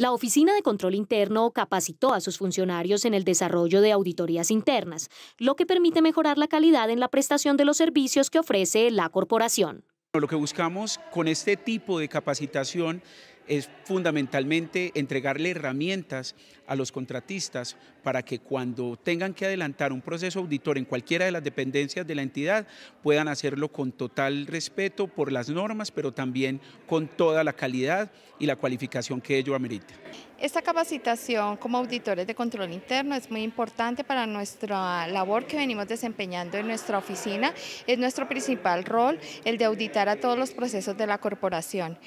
La Oficina de Control Interno capacitó a sus funcionarios en el desarrollo de auditorías internas, lo que permite mejorar la calidad en la prestación de los servicios que ofrece la corporación. Lo que buscamos con este tipo de capacitación es fundamentalmente entregarle herramientas a los contratistas para que cuando tengan que adelantar un proceso auditor en cualquiera de las dependencias de la entidad puedan hacerlo con total respeto por las normas, pero también con toda la calidad y la cualificación que ello amerita. Esta capacitación como auditores de control interno es muy importante para nuestra labor que venimos desempeñando en nuestra oficina. Es nuestro principal rol el de auditar a todos los procesos de la corporación.